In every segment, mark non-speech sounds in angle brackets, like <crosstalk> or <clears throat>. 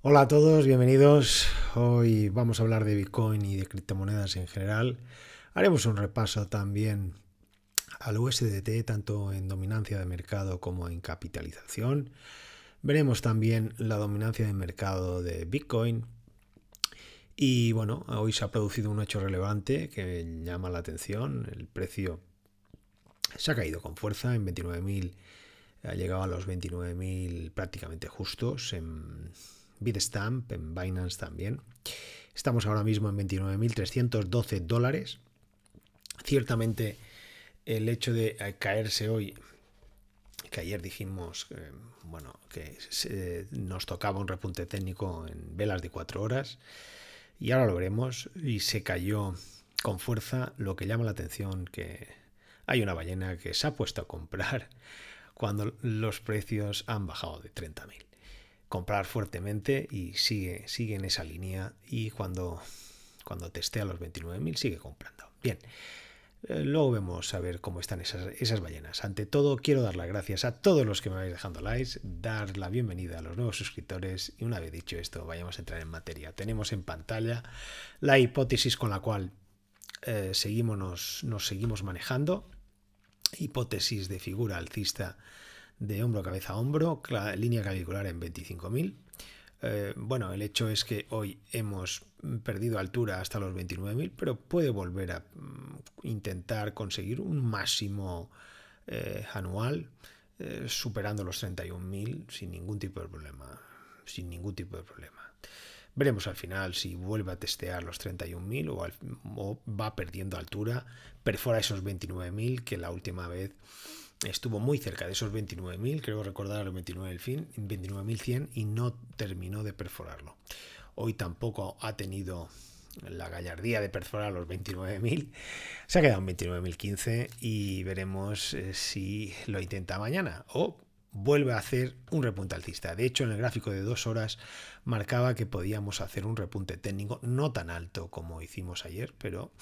Hola a todos, bienvenidos. Hoy vamos a hablar de Bitcoin y de criptomonedas en general. Haremos un repaso también al USDT, tanto en dominancia de mercado como en capitalización. Veremos también la dominancia de mercado de Bitcoin. Y bueno, hoy se ha producido un hecho relevante que llama la atención. El precio se ha caído con fuerza en 29.000, ha llegado a los 29.000 prácticamente justos en Bitstamp, en Binance también. Estamos ahora mismo en 29.312 dólares. Ciertamente el hecho de eh, caerse hoy, que ayer dijimos, eh, bueno, que nos tocaba un repunte técnico en velas de cuatro horas, y ahora lo veremos, y se cayó con fuerza, lo que llama la atención que hay una ballena que se ha puesto a comprar cuando los precios han bajado de 30.000 comprar fuertemente y sigue, sigue en esa línea y cuando, cuando testea los 29.000 sigue comprando. Bien, eh, luego vemos a ver cómo están esas, esas, ballenas. Ante todo, quiero dar las gracias a todos los que me vais dejando likes, dar la bienvenida a los nuevos suscriptores y una vez dicho esto, vayamos a entrar en materia. Tenemos en pantalla la hipótesis con la cual eh, seguimos, nos seguimos manejando. Hipótesis de figura alcista de hombro, a cabeza a hombro, línea clavicular en 25.000. Eh, bueno, el hecho es que hoy hemos perdido altura hasta los 29.000, pero puede volver a mm, intentar conseguir un máximo eh, anual eh, superando los 31.000 sin ningún tipo de problema. Sin ningún tipo de problema. Veremos al final si vuelve a testear los 31.000 o, o va perdiendo altura, perfora esos 29.000 que la última vez estuvo muy cerca de esos 29.000, creo recordar los 29.100 y no terminó de perforarlo. Hoy tampoco ha tenido la gallardía de perforar los 29.000. Se ha quedado en 29.015 y veremos eh, si lo intenta mañana o vuelve a hacer un repunte alcista. De hecho, en el gráfico de dos horas marcaba que podíamos hacer un repunte técnico no tan alto como hicimos ayer, pero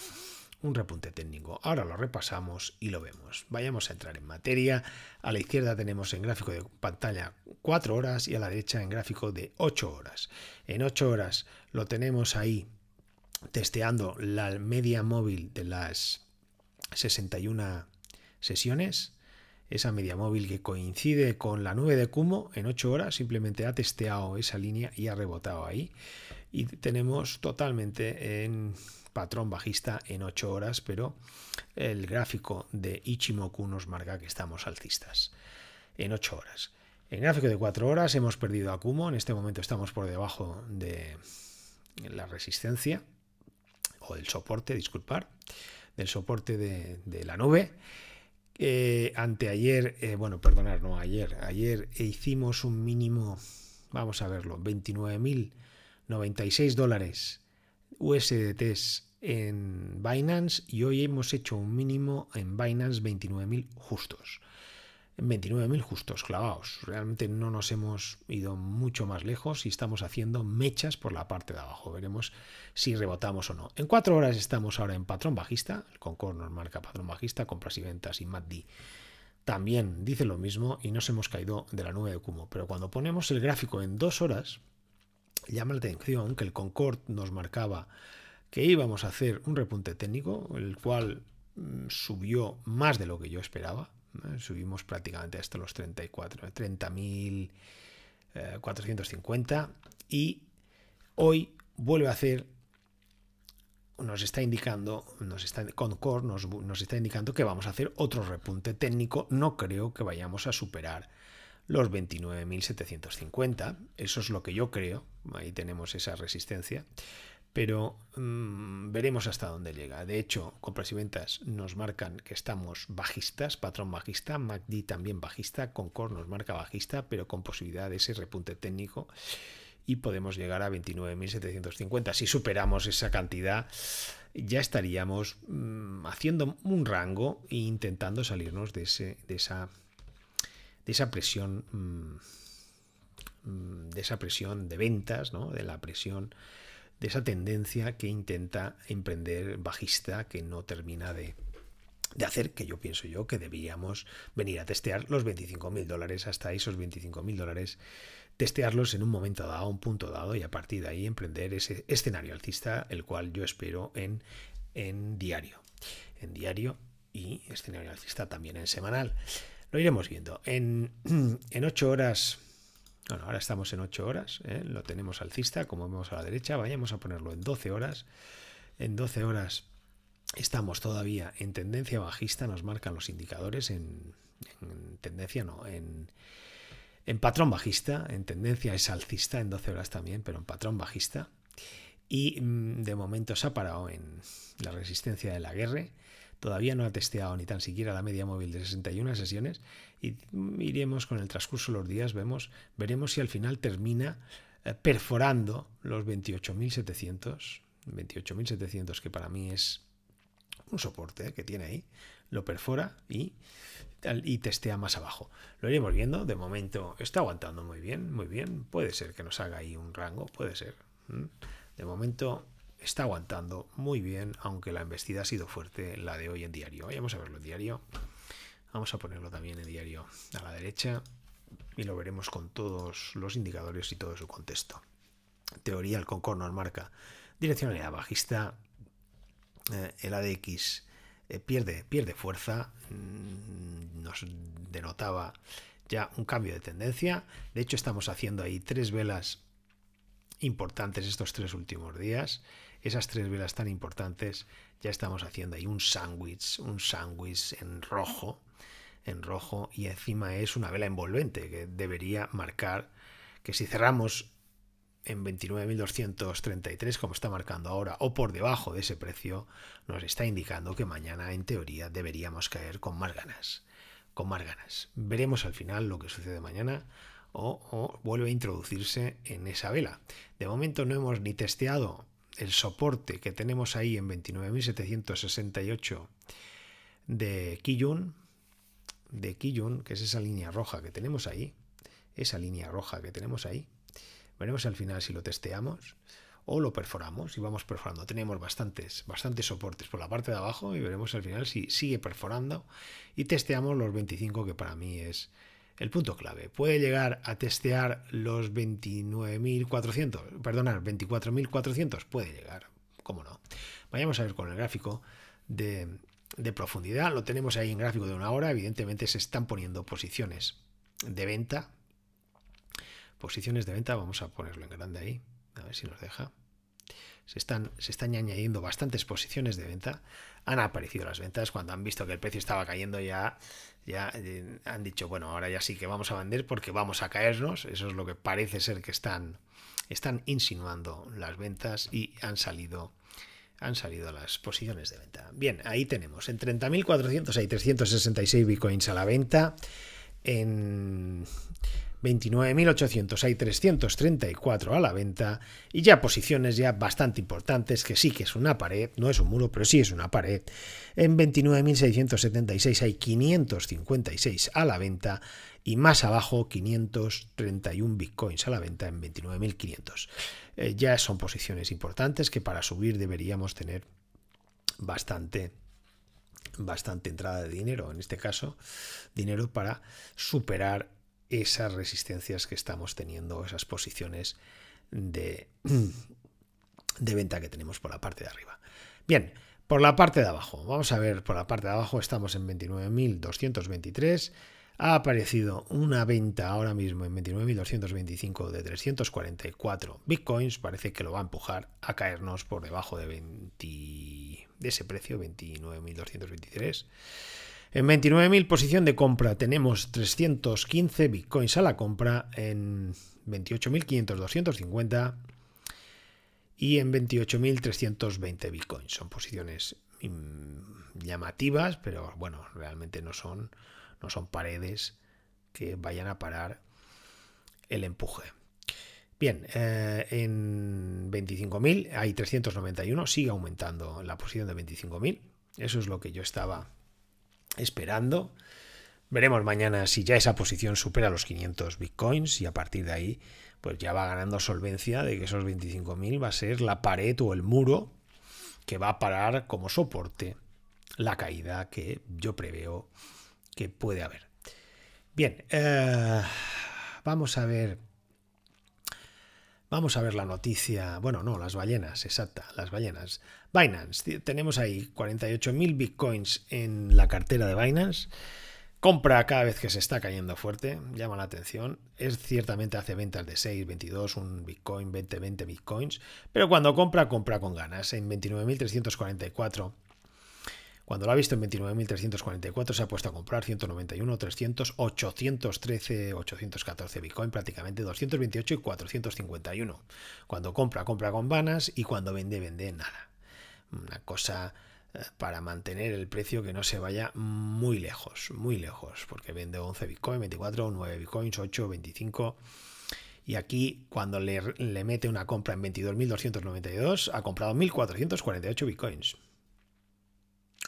un repunte técnico. Ahora lo repasamos y lo vemos. Vayamos a entrar en materia. A la izquierda tenemos en gráfico de pantalla 4 horas y a la derecha en gráfico de 8 horas. En 8 horas lo tenemos ahí testeando la media móvil de las 61 sesiones. Esa media móvil que coincide con la nube de Kumo en 8 horas simplemente ha testeado esa línea y ha rebotado ahí. Y tenemos totalmente en patrón bajista en 8 horas, pero el gráfico de Ichimoku nos marca que estamos alcistas en 8 horas. En gráfico de 4 horas hemos perdido a en este momento estamos por debajo de la resistencia o del soporte, disculpar, del soporte de, la nube. Ante eh, anteayer, eh, bueno, perdonar, no, ayer, ayer hicimos un mínimo, vamos a verlo, 29.096 dólares USDTs en Binance y hoy hemos hecho un mínimo en Binance 29.000 justos. 29.000 justos, clavados. Realmente no nos hemos ido mucho más lejos y estamos haciendo mechas por la parte de abajo. Veremos si rebotamos o no. En cuatro horas estamos ahora en patrón bajista. El Concord nos marca patrón bajista, compras y ventas y MACD también dice lo mismo y nos hemos caído de la nube de Kumo. Pero cuando ponemos el gráfico en dos horas, Llama la atención que el Concord nos marcaba que íbamos a hacer un repunte técnico, el cual mm, subió más de lo que yo esperaba. Subimos prácticamente hasta los 34, 30.450 eh, y hoy vuelve a hacer nos está indicando, nos está, Concord nos, nos, está indicando que vamos a hacer otro repunte técnico. No creo que vayamos a superar los 29.750. Eso es lo que yo creo. Ahí tenemos esa resistencia. Pero mm, veremos hasta dónde llega. De hecho, compras y ventas nos marcan que estamos bajistas, patrón bajista, MACD también bajista, Concord nos marca bajista, pero con posibilidad de ese repunte técnico y podemos llegar a 29.750. Si superamos esa cantidad, ya estaríamos mm, haciendo un rango e intentando salirnos de, ese, de esa de esa presión, mm, mm, de esa presión de ventas, ¿no? de la presión, de esa tendencia que intenta emprender bajista que no termina de, hacer, que yo pienso yo que deberíamos venir a testear los 25.000 dólares, hasta esos 25.000 dólares, testearlos en un momento dado, un punto dado, y a partir de ahí emprender ese escenario alcista, el cual yo espero en, en diario. En diario y escenario alcista también en semanal iremos viendo. En, <clears throat> en 8 horas... Bueno, ahora estamos en 8 horas, ¿eh? lo tenemos alcista, como vemos a la derecha, vayamos a ponerlo en 12 horas. En 12 horas estamos todavía en tendencia bajista, nos marcan los indicadores en, tendencia, no, en, en, patrón bajista, en tendencia es alcista en 12 horas también, pero en patrón bajista. Y mm, de momento se ha parado en la resistencia de la guerra Todavía no ha testeado ni tan siquiera la media móvil de 61 sesiones y iremos con el transcurso de los días, vemos, veremos si al final termina eh, perforando los 28.700, 28.700 que para mí es un soporte que tiene ahí, lo perfora y, y testea más abajo. Lo iremos viendo, de momento está aguantando muy bien, muy bien, puede ser que nos haga ahí un rango, puede ser. De momento está aguantando muy bien, aunque la embestida ha sido fuerte, la de hoy en diario. Vamos a verlo en diario. Vamos a ponerlo también en diario a la derecha y lo veremos con todos los indicadores y todo su contexto. Teoría, el concorno en marca direccionalidad bajista, eh, el ADX eh, pierde, pierde fuerza, mm, nos denotaba ya un cambio de tendencia. De hecho, estamos haciendo ahí tres velas importantes estos tres últimos días esas tres velas tan importantes, ya estamos haciendo ahí un sándwich, un sándwich en rojo, en rojo, y encima es una vela envolvente que debería marcar que si cerramos en 29.233 como está marcando ahora o por debajo de ese precio, nos está indicando que mañana en teoría deberíamos caer con más ganas, con más ganas. Veremos al final lo que sucede mañana. O, o, vuelve a introducirse en esa vela. De momento no hemos ni testeado el soporte que tenemos ahí en 29.768 de Kijun, de Kijun, que es esa línea roja que tenemos ahí, esa línea roja que tenemos ahí, veremos al final si lo testeamos o lo perforamos y vamos perforando. Tenemos bastantes, bastantes soportes por la parte de abajo y veremos al final si sigue perforando y testeamos los 25 que para mí es el punto clave. Puede llegar a testear los 29.400, perdonad, 24.400, puede llegar, cómo no. Vayamos a ver con el gráfico de, de profundidad, lo tenemos ahí en gráfico de una hora, evidentemente se están poniendo posiciones de venta, posiciones de venta, vamos a ponerlo en grande ahí, a ver si nos deja se están, se están añadiendo bastantes posiciones de venta. Han aparecido las ventas cuando han visto que el precio estaba cayendo ya, ya eh, han dicho, bueno, ahora ya sí que vamos a vender porque vamos a caernos. Eso es lo que parece ser que están, están insinuando las ventas y han salido han salido las posiciones de venta. Bien, ahí tenemos. En 30.400 hay 366 bitcoins a la venta. En 29.800 hay 334 a la venta y ya posiciones ya bastante importantes que sí que es una pared, no es un muro, pero sí es una pared. En 29.676 hay 556 a la venta y más abajo 531 bitcoins a la venta en 29.500. Eh, ya son posiciones importantes que para subir deberíamos tener bastante bastante entrada de dinero, en este caso dinero para superar esas resistencias que estamos teniendo, esas posiciones de, de venta que tenemos por la parte de arriba. Bien, por la parte de abajo, vamos a ver, por la parte de abajo estamos en 29.223. Ha aparecido una venta ahora mismo en 29.225 de 344 bitcoins. Parece que lo va a empujar a caernos por debajo de, 20, de ese precio, 29.223. En 29.000 posición de compra tenemos 315 bitcoins a la compra, en 28.500 250 y en 28.320 bitcoins. Son posiciones llamativas, pero bueno, realmente no son, no son paredes que vayan a parar el empuje. Bien, eh, en 25.000 hay 391, sigue aumentando la posición de 25.000. Eso es lo que yo estaba esperando. Veremos mañana si ya esa posición supera los 500 bitcoins y a partir de ahí pues ya va ganando solvencia de que esos 25.000 va a ser la pared o el muro que va a parar como soporte la caída que yo preveo que puede haber. Bien, eh, vamos a ver. Vamos a ver la noticia. Bueno, no, las ballenas, exacta, las ballenas. Binance, tenemos ahí 48.000 bitcoins en la cartera de Binance. Compra cada vez que se está cayendo fuerte, llama la atención. Es ciertamente hace ventas de 6, 22, un bitcoin, 20, 20 bitcoins, pero cuando compra, compra con ganas. En 29.344 cuando lo ha visto en 29.344 se ha puesto a comprar 191, 300, 813, 814 Bitcoin, prácticamente 228 y 451. Cuando compra, compra con ganas y cuando vende, vende nada. Una cosa eh, para mantener el precio que no se vaya muy lejos, muy lejos, porque vende 11 bitcoins, 24, 9 Bitcoins, 8, 25. Y aquí, cuando le, mete una compra en 22.292, ha comprado 1.448 Bitcoins.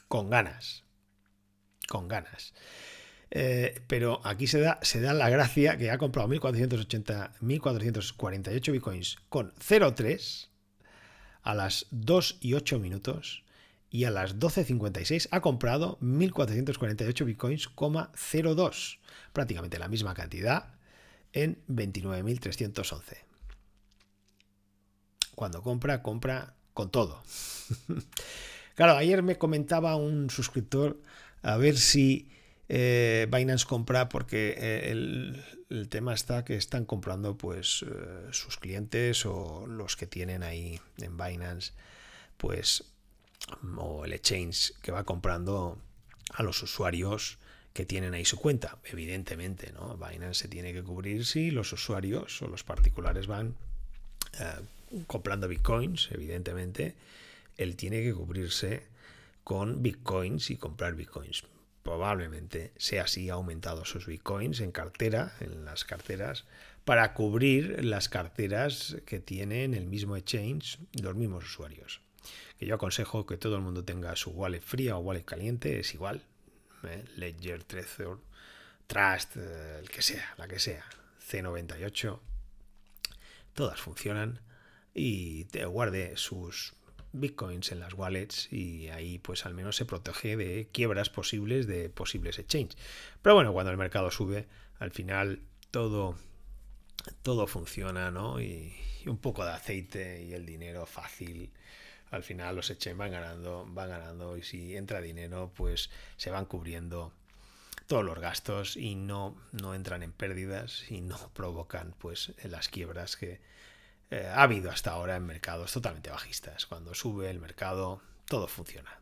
Con ganas. Con ganas. Eh, pero aquí se da, se da la gracia que ha comprado 1.448 Bitcoins con 0.3 a las 2 y 8 minutos y a las 12.56 ha comprado 1.448 bitcoins,02. prácticamente la misma cantidad en 29.311. Cuando compra, compra con todo. <laughs> claro, ayer me comentaba un suscriptor a ver si eh, Binance compra porque eh, el, tema está que están comprando pues eh, sus clientes o los que tienen ahí en Binance pues o el exchange que va comprando a los usuarios que tienen ahí su cuenta evidentemente no Binance se tiene que cubrir si los usuarios o los particulares van comprando bitcoins evidentemente él tiene que cubrirse con bitcoins y comprar bitcoins probablemente sea así, ha aumentado sus bitcoins en cartera, en las carteras, para cubrir las carteras que tienen el mismo exchange, los mismos usuarios. Que yo aconsejo que todo el mundo tenga su wallet fría o wallet caliente, es igual. ¿eh? Ledger, Trezor, Trust, eh, el que sea, la que sea, C98, todas funcionan y te guarde sus bitcoins en las wallets y ahí pues al menos se protege de quiebras posibles de posibles exchanges. Pero bueno, cuando el mercado sube, al final todo, todo funciona, ¿no? Y, un poco de aceite y el dinero fácil. Al final los exchanges van ganando, van ganando y si entra dinero pues se van cubriendo todos los gastos y no, no entran en pérdidas y no <laughs> provocan pues las quiebras que, eh, ha habido hasta ahora en mercados totalmente bajistas. Cuando sube el mercado, todo funciona.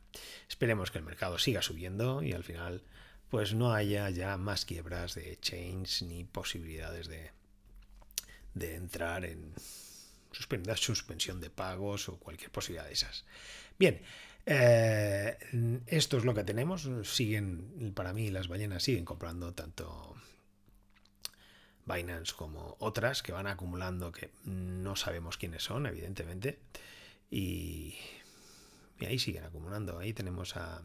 Esperemos que el mercado siga subiendo y al final pues no haya ya más quiebras de chains ni posibilidades de, de entrar en suspensión de pagos o cualquier posibilidad de esas. Bien, eh, esto es lo que tenemos. Siguen, para mí, las ballenas siguen comprando tanto Binance como otras que van acumulando que no sabemos quiénes son, evidentemente. Y, ahí siguen acumulando. Ahí tenemos a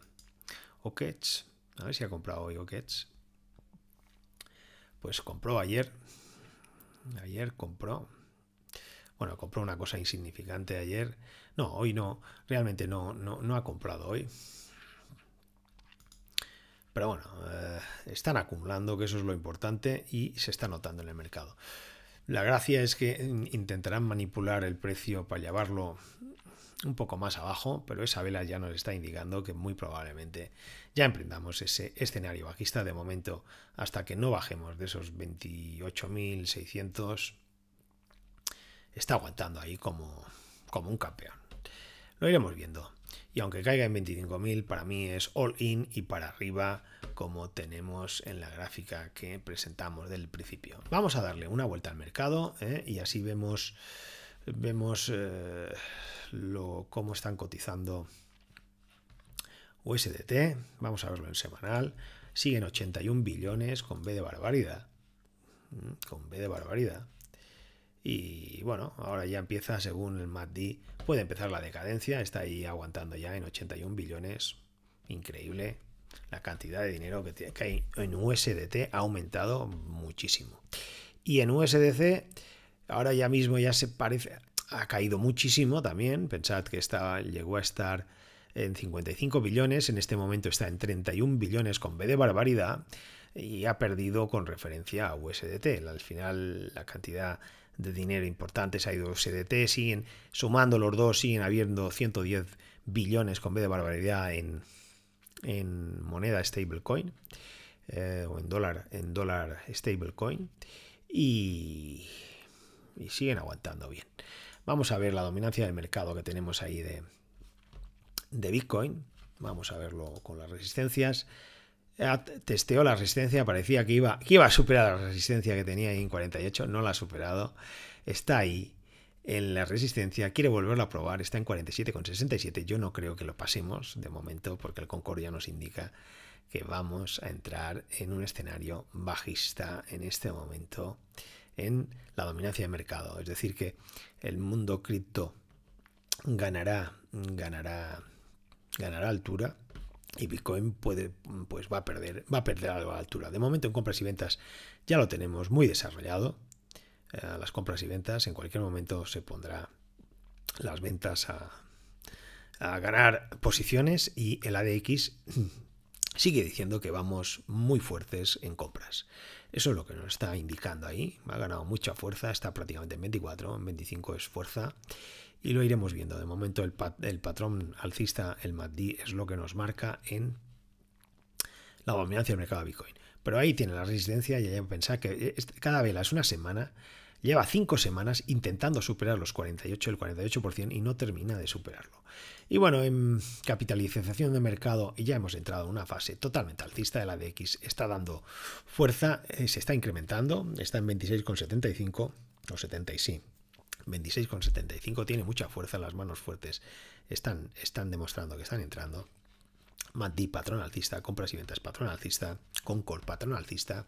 Okech A ver si ha comprado hoy Okech Pues compró ayer. Ayer compró. Bueno, compró una cosa insignificante ayer. No, hoy no. Realmente no, no, no ha comprado hoy. Pero bueno, eh, están acumulando, que eso es lo importante, y se está notando en el mercado. La gracia es que intentarán manipular el precio para llevarlo un poco más abajo, pero esa vela ya nos está indicando que muy probablemente ya emprendamos ese escenario bajista de momento hasta que no bajemos de esos 28.600. Está aguantando ahí como, como un campeón. Lo iremos viendo. Y aunque caiga en 25.000, para mí es all in y para arriba, como tenemos en la gráfica que presentamos del principio. Vamos a darle una vuelta al mercado ¿eh? y así vemos, vemos eh, cómo están cotizando USDT. Vamos a verlo en semanal. Siguen 81 billones con B de barbaridad. Mm, con B de barbaridad. Y bueno, ahora ya empieza, según el MACD, puede empezar la decadencia, está ahí aguantando ya en 81 billones. Increíble la cantidad de dinero que, tiene, que hay en USDT ha aumentado muchísimo. Y en USDC, ahora ya mismo ya se parece, ha caído muchísimo también. Pensad que llegó a estar en 55 billones, en este momento está en 31 billones con B de barbaridad y ha perdido con referencia a USDT. Al final la cantidad de dinero importantes, ha ido SDT, siguen sumando los dos, siguen habiendo 110 billones con B de barbaridad en, en moneda stablecoin eh, o en dólar, en dólar stablecoin y, siguen aguantando bien. Vamos a ver la dominancia del mercado que tenemos ahí de, de Bitcoin. Vamos a verlo con las resistencias. Eh, testeó la resistencia, parecía que iba, iba a superar la resistencia que tenía en 48, no la ha superado, está ahí en la resistencia, quiere volverlo a probar, está en 47,67, yo no creo que lo pasemos de momento porque el Concordia nos indica que vamos a entrar en un escenario bajista en este momento en la dominancia de mercado, es decir que el mundo cripto ganará, ganará, ganará altura y Bitcoin puede, pues va a perder, va a perder algo a la altura. De momento en compras y ventas ya lo tenemos muy desarrollado. Eh, las compras y ventas, en cualquier momento se pondrá las ventas a, ganar posiciones y el ADX <clears throat> sigue diciendo que vamos muy fuertes en compras. Eso es lo que nos está indicando ahí. Ha ganado mucha fuerza, está prácticamente en 24, en 25 es fuerza y lo iremos viendo. De momento el, patrón alcista, el MACD, es lo que nos marca en la dominancia del mercado de Bitcoin. Pero ahí tiene la resistencia y hay que pensar que eh, este, cada vela es una semana, lleva cinco semanas intentando superar los 48, el 48% y no termina de superarlo. Y bueno, en capitalización de mercado y ya hemos entrado en una fase totalmente alcista de la DX, está dando fuerza, eh, se está incrementando, está en 26,75 o 70 y sí, 26,75 tiene mucha fuerza, las manos fuertes están, están demostrando que están entrando. MACD patrón alcista, compras y ventas patrón alcista, Concord patrón alcista.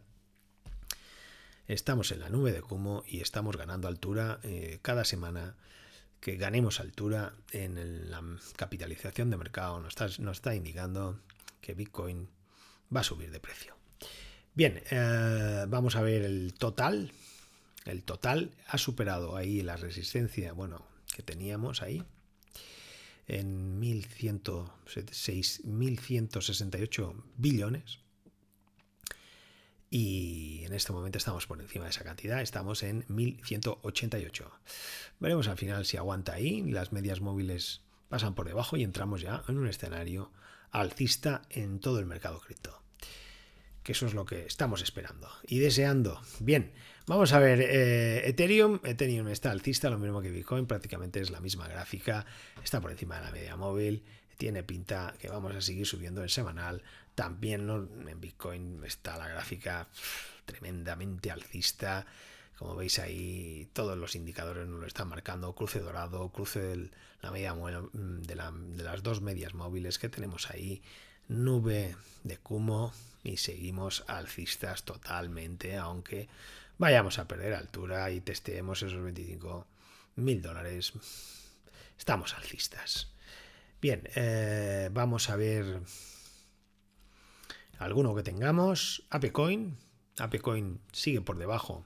Estamos en la nube de Kumo y estamos ganando altura eh, cada semana. Que ganemos altura en la capitalización de mercado nos está, está indicando que Bitcoin va a subir de precio. Bien, eh, vamos a ver el total el total ha superado ahí la resistencia, bueno, que teníamos ahí en 1.168 billones. Y en este momento estamos por encima de esa cantidad, estamos en 1.188. Veremos al final si aguanta ahí, las medias móviles pasan por debajo y entramos ya en un escenario alcista en todo el mercado cripto que eso es lo que estamos esperando y deseando. Bien, vamos a ver eh, Ethereum. Ethereum está alcista, lo mismo que Bitcoin, prácticamente es la misma gráfica, está por encima de la media móvil, tiene pinta que vamos a seguir subiendo en semanal. También en Bitcoin está la gráfica tremendamente alcista. Como veis ahí, todos los indicadores nos lo están marcando. Cruce dorado, cruce la media, mm, de, de las dos medias móviles que tenemos ahí. Nube de Kumo, y seguimos alcistas totalmente, aunque vayamos a perder altura y testeemos esos 25 mil dólares. Estamos alcistas. Bien, eh, vamos a ver alguno que tengamos. Apecoin. Apecoin sigue por debajo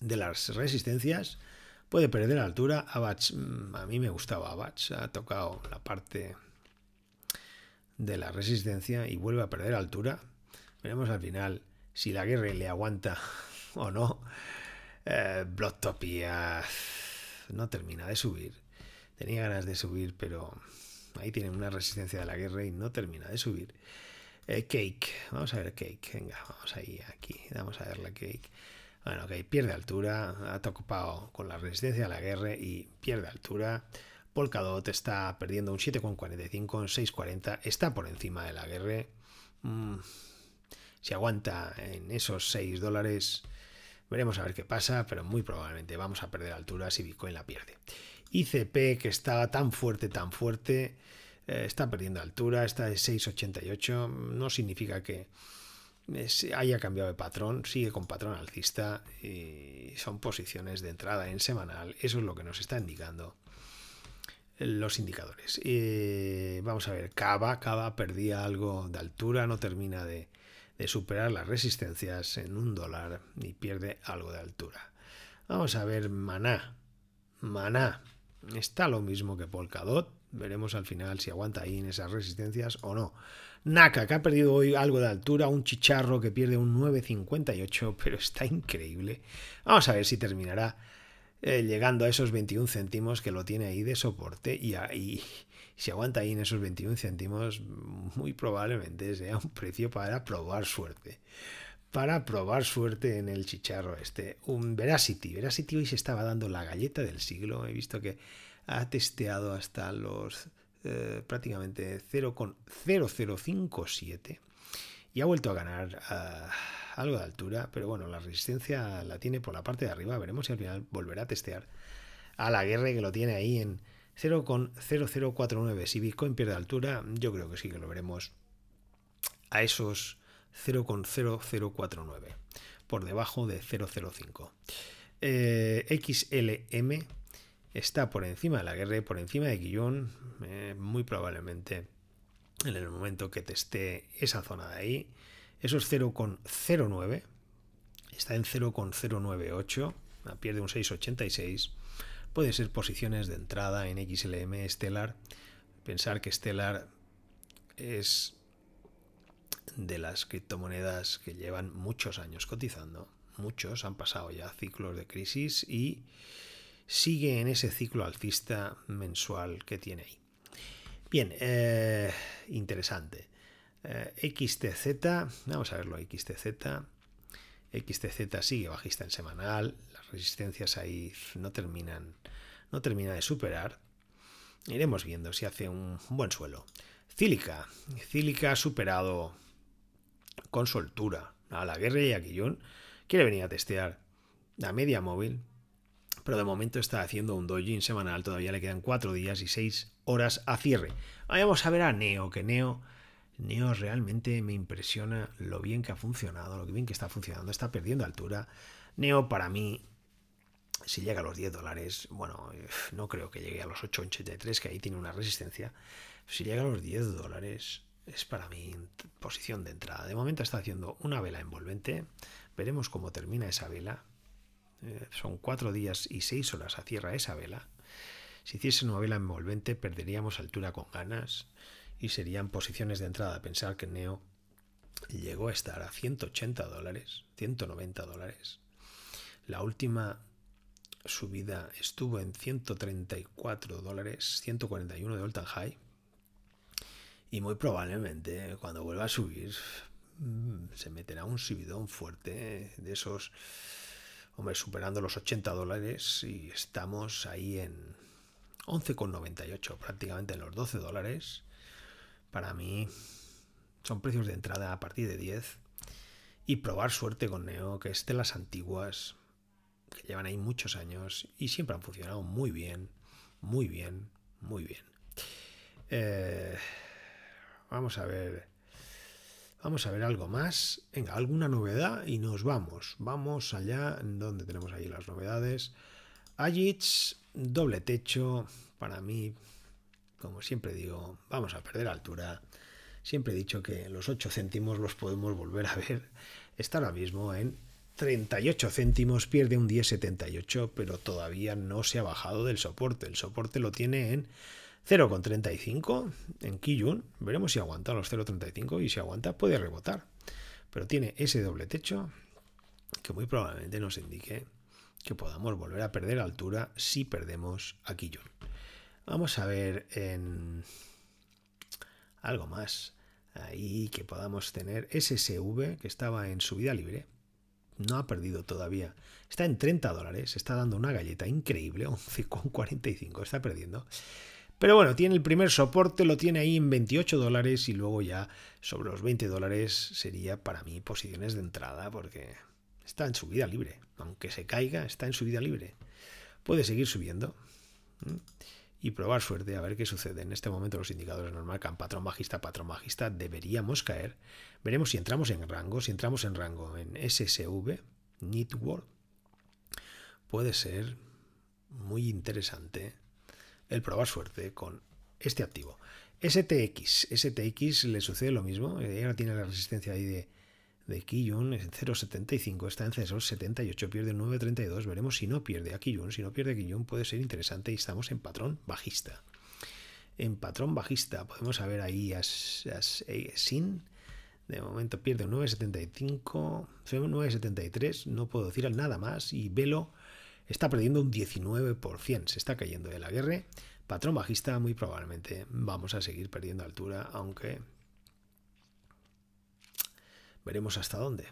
de las resistencias. Puede perder altura. Abach, mm, a mí me gustaba Abach. Ha tocado la parte de la resistencia y vuelve a perder altura. Veremos al final si la guerra le aguanta <laughs> o no. Eh, no termina de subir. Tenía ganas de subir, pero ahí tienen una resistencia de la guerra y no termina de subir. Eh, cake, vamos a ver Cake, venga, vamos ahí, aquí, vamos a ver la Cake. Bueno, ok, pierde altura, ha tocado con la resistencia de la guerra y pierde altura. Polkadot está perdiendo un 7,45 en 6,40, está por encima de la guerra. Mm, aguanta en esos 6 dólares, veremos a ver qué pasa, pero muy probablemente vamos a perder altura si Bitcoin la pierde. ICP, que está tan fuerte, tan fuerte, eh, está perdiendo altura, está de 6,88, no significa que eh, haya cambiado de patrón, sigue con patrón alcista y son posiciones de entrada en semanal, eso es lo que nos está indicando los indicadores. Eh, vamos a ver, Cava, Cava perdía algo de altura, no termina de, de superar las resistencias en un dólar y pierde algo de altura. Vamos a ver Maná. Maná está lo mismo que Polkadot. Veremos al final si aguanta ahí en esas resistencias o no. Naka, que ha perdido hoy algo de altura, un chicharro que pierde un 9,58, pero está increíble. Vamos a ver si terminará eh, llegando a esos 21 céntimos que lo tiene ahí de soporte y, ahí, si aguanta ahí en esos 21 céntimos, muy probablemente sea un precio para probar suerte. Para probar suerte en el chicharro este. Un Veracity. Veracity hoy se estaba dando la galleta del siglo. He visto que ha testeado hasta los eh, prácticamente 0,0057 y ha vuelto a ganar algo de altura, pero bueno, la resistencia la tiene por la parte de arriba, veremos si al final volverá a testear a la guerra que lo tiene ahí en 0,0049. Si Bitcoin pierde altura, yo creo que sí que lo veremos a esos 0,0049, por debajo de 005. Eh, XLM está por encima de la guerra, por encima de Guillón, eh, muy probablemente en el momento que esté esa zona de ahí, eso es 0,09, está en 0,098, pierde un 6,86, puede ser posiciones de entrada en XLM Stellar, pensar que Stellar es de las criptomonedas que llevan muchos años cotizando, muchos han pasado ya ciclos de crisis y sigue en ese ciclo alcista mensual que tiene ahí. Bien, eh, interesante. Eh, XTZ, vamos a verlo, XTZ. XTZ sigue bajista en semanal, las resistencias ahí no terminan, no termina de superar. Iremos viendo si hace un buen suelo. Cílica, Cílica ha superado con soltura a la guerra y a Quillón. Quiere venir a testear la media móvil, pero de momento está haciendo un dojin semanal, todavía le quedan cuatro días y seis horas a cierre. vamos a ver a Neo, que Neo... Neo realmente me impresiona lo bien que ha funcionado, lo bien que está funcionando, está perdiendo altura. Neo para mí, si llega a los 10 dólares, bueno, no creo que llegue a los 8,83, que ahí tiene una resistencia. Si llega a los 10 dólares, es para mí posición de entrada. De momento está haciendo una vela envolvente, veremos cómo termina esa vela. Eh, son 4 días y 6 horas a cierra esa vela. Si hiciese vela envolvente, perderíamos altura con ganas y serían posiciones de entrada. Pensar que Neo llegó a estar a 180 dólares, 190 dólares. La última subida estuvo en 134 dólares, 141 de all high. Y muy probablemente cuando vuelva a subir mm, se meterá un subidón fuerte de esos, hombre, superando los 80 dólares y estamos ahí en 11,98 prácticamente en los 12 dólares. Para mí son precios de entrada a partir de 10. Y probar suerte con Neo, que es de las antiguas, que llevan ahí muchos años y siempre han funcionado muy bien, muy bien, muy bien. Eh, vamos a ver. Vamos a ver algo más. Venga, alguna novedad y nos vamos. Vamos allá donde tenemos ahí las novedades. Ajits, doble techo, para mí, como siempre digo, vamos a perder altura. Siempre he dicho que los 8 céntimos los podemos volver a ver. Está ahora mismo en 38 céntimos, pierde un 10,78, pero todavía no se ha bajado del soporte. El soporte lo tiene en 0,35 en Kijun. Veremos si aguanta los 0,35 y si aguanta puede rebotar. Pero tiene ese doble techo que muy probablemente nos indique que podamos volver a perder altura si perdemos aquí yo Vamos a ver en algo más ahí que podamos tener SSV que estaba en subida libre. No ha perdido todavía. Está en 30 dólares. Está dando una galleta increíble. 11,45. <laughs> Está perdiendo. Pero bueno, tiene el primer soporte, lo tiene ahí en 28 dólares y luego ya sobre los 20 dólares sería para mí posiciones de entrada porque Está en subida libre. Aunque se caiga, está en subida libre. Puede seguir subiendo. y probar suerte a ver qué sucede. En este momento los indicadores nos marcan patrón magista patrón magista deberíamos caer. Veremos si entramos en rango, si entramos en rango en SSV, Network, puede ser muy interesante el probar suerte con este activo. STX, STX le sucede lo mismo, ella eh, tiene la resistencia ahí de de Kijun en 0.75, está en 0.78, pierde 9.32, veremos si no pierde a Kijun, si no pierde a Kijun puede ser interesante y estamos en patrón bajista. En patrón bajista podemos ver ahí a Sin, de momento pierde un 9.75, 9.73, no puedo decir nada más y Velo está perdiendo un 19%, se está cayendo de la guerra, patrón bajista muy probablemente vamos a seguir perdiendo altura, aunque Veremos hasta dónde.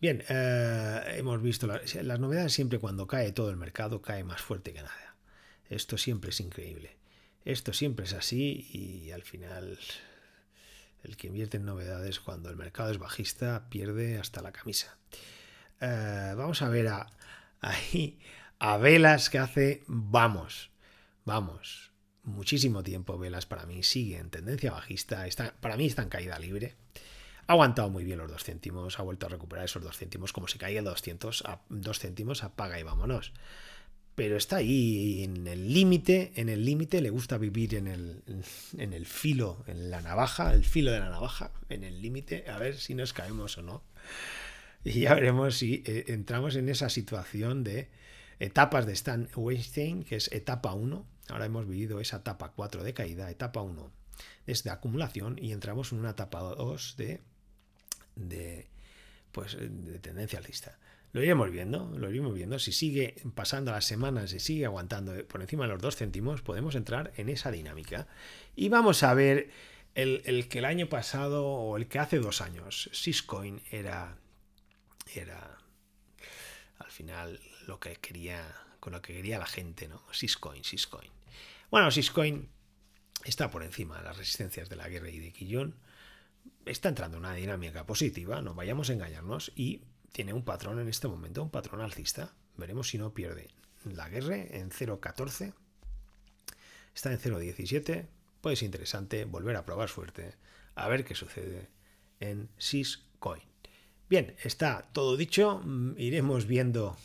Bien, eh, hemos visto las, novedades siempre cuando cae todo el mercado, cae más fuerte que nada. Esto siempre es increíble. Esto siempre es así y al final el que invierte en novedades cuando el mercado es bajista pierde hasta la camisa. Eh, vamos a ver a, ahí a Velas que hace, vamos, vamos, muchísimo tiempo Velas para mí siguen tendencia bajista, para mí está en caída libre. Ha aguantado muy bien los dos céntimos, ha vuelto a recuperar esos dos céntimos, como si caía 200 dos céntimos, apaga y vámonos. Pero está ahí en el límite, en el límite le gusta vivir en el, filo, en la navaja, el filo de la navaja, en el límite, a ver si nos caemos o no. Y ya veremos si eh, entramos en esa situación de etapas de Stan Weinstein, que es etapa 1. Ahora hemos vivido esa etapa 4 de caída, etapa 1 es de acumulación y entramos en una etapa 2 de pues, de, tendencia alcista. Lo iremos viendo, lo iremos viendo. Si sigue pasando las semanas, y sigue aguantando por encima de los dos céntimos, podemos entrar en esa dinámica. Y vamos a ver el, que el año pasado o el que hace dos años, Syscoin era, era al final lo que quería, con lo que quería la gente, ¿no? Syscoin, Syscoin. Bueno, Syscoin está por encima de las resistencias de la guerra y de Quillón está entrando una dinámica positiva, no vayamos a engañarnos, y tiene un patrón en este momento, un patrón alcista. Veremos si no pierde la guerra en 0.14, está en 0.17, Puede ser interesante volver a probar fuerte, a ver qué sucede en Syscoin. Bien, está todo dicho, mm, iremos viendo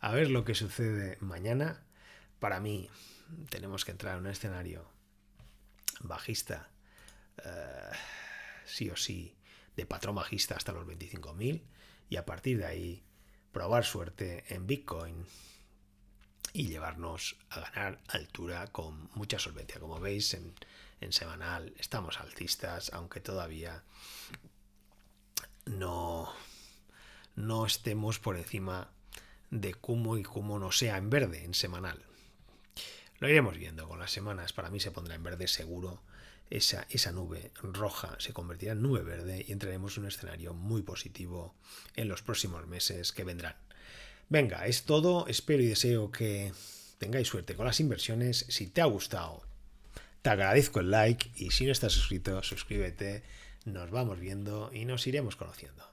a ver lo que sucede mañana. Para mí tenemos que entrar en un escenario bajista. Eh, sí o sí de patrón bajista hasta los 25.000 y a partir de ahí probar suerte en Bitcoin y llevarnos a ganar altura con mucha solvencia. Como veis en, semanal estamos altistas, aunque todavía no, no estemos por encima de cómo y cómo no sea en verde en semanal. Lo iremos viendo con las semanas. Para mí se pondrá en verde seguro esa, nube roja se convertirá en nube verde y entraremos en un escenario muy positivo en los próximos meses que vendrán. Venga, es todo, espero y deseo que tengáis suerte con las inversiones. Si te ha gustado, te agradezco el like y si no estás suscrito, suscríbete. Nos vamos viendo y nos iremos conociendo.